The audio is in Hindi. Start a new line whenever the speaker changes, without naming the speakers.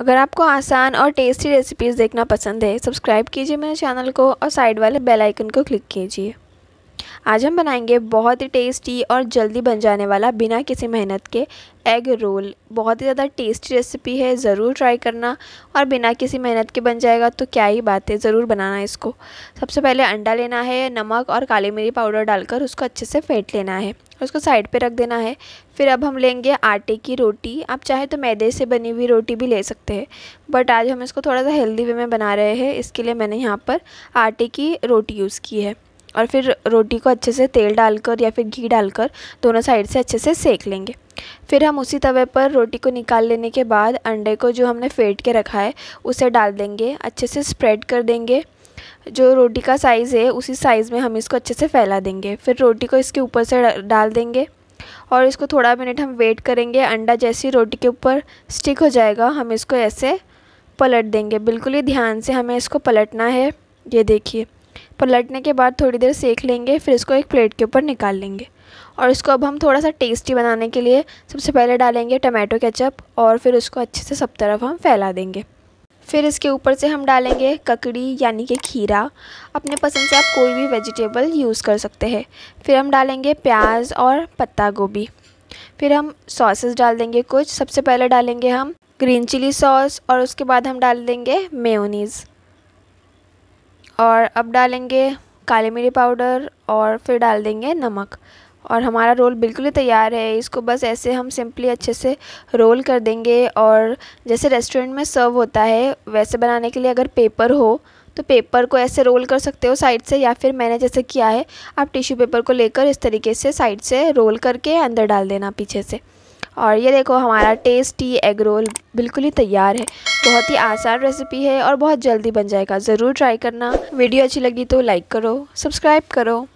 अगर आपको आसान और टेस्टी रेसिपीज़ देखना पसंद है सब्सक्राइब कीजिए मेरे चैनल को और साइड वाले बेल आइकन को क्लिक कीजिए आज हम बनाएंगे बहुत ही टेस्टी और जल्दी बन जाने वाला बिना किसी मेहनत के एग रोल बहुत ही ज़्यादा टेस्टी रेसिपी है ज़रूर ट्राई करना और बिना किसी मेहनत के बन जाएगा तो क्या ही बात है ज़रूर बनाना इसको सबसे पहले अंडा लेना है नमक और काली मिरी पाउडर डालकर उसको अच्छे से फेंट लेना है उसको साइड पे रख देना है फिर अब हम लेंगे आटे की रोटी आप चाहे तो मैदे से बनी हुई रोटी भी ले सकते हैं बट आज हम इसको थोड़ा सा हेल्दी वे में बना रहे हैं इसके लिए मैंने यहाँ पर आटे की रोटी यूज़ की है और फिर रोटी को अच्छे से तेल डालकर या फिर घी डालकर दोनों साइड से अच्छे से सेक लेंगे फिर हम उसी तवे पर रोटी को निकाल लेने के बाद अंडे को जो हमने फेंट के रखा है उसे डाल देंगे अच्छे से स्प्रेड कर देंगे जो रोटी का साइज़ है उसी साइज़ में हम इसको अच्छे से फैला देंगे फिर रोटी को इसके ऊपर से डाल देंगे और इसको थोड़ा मिनट हम वेट करेंगे अंडा जैसी रोटी के ऊपर स्टिक हो जाएगा हम इसको ऐसे पलट देंगे बिल्कुल ही ध्यान से हमें इसको पलटना है ये देखिए पलटने के बाद थोड़ी देर सेक लेंगे फिर इसको एक प्लेट के ऊपर निकाल लेंगे और इसको अब हम थोड़ा सा टेस्टी बनाने के लिए सबसे पहले डालेंगे टमाटो केचप और फिर उसको अच्छे से सब तरफ हम फैला देंगे फिर इसके ऊपर से हम डालेंगे ककड़ी यानी कि खीरा अपने पसंद से आप कोई भी वेजिटेबल यूज़ कर सकते हैं फिर हम डालेंगे प्याज और पत्ता गोभी फिर हम सॉसेस डाल देंगे कुछ सबसे पहले डालेंगे हम ग्रीन चिली सॉस और उसके बाद हम डाल देंगे मेयोनीज़ और अब डालेंगे काली मिरी पाउडर और फिर डाल देंगे नमक और हमारा रोल बिल्कुल ही तैयार है इसको बस ऐसे हम सिंपली अच्छे से रोल कर देंगे और जैसे रेस्टोरेंट में सर्व होता है वैसे बनाने के लिए अगर पेपर हो तो पेपर को ऐसे रोल कर सकते हो साइड से या फिर मैंने जैसे किया है आप टिश्यू पेपर को लेकर इस तरीके से साइड से रोल करके अंदर डाल देना पीछे से और ये देखो हमारा टेस्टी एग रोल बिल्कुल ही तैयार है बहुत ही आसान रेसिपी है और बहुत जल्दी बन जाएगा ज़रूर ट्राई करना वीडियो अच्छी लगी तो लाइक करो सब्सक्राइब करो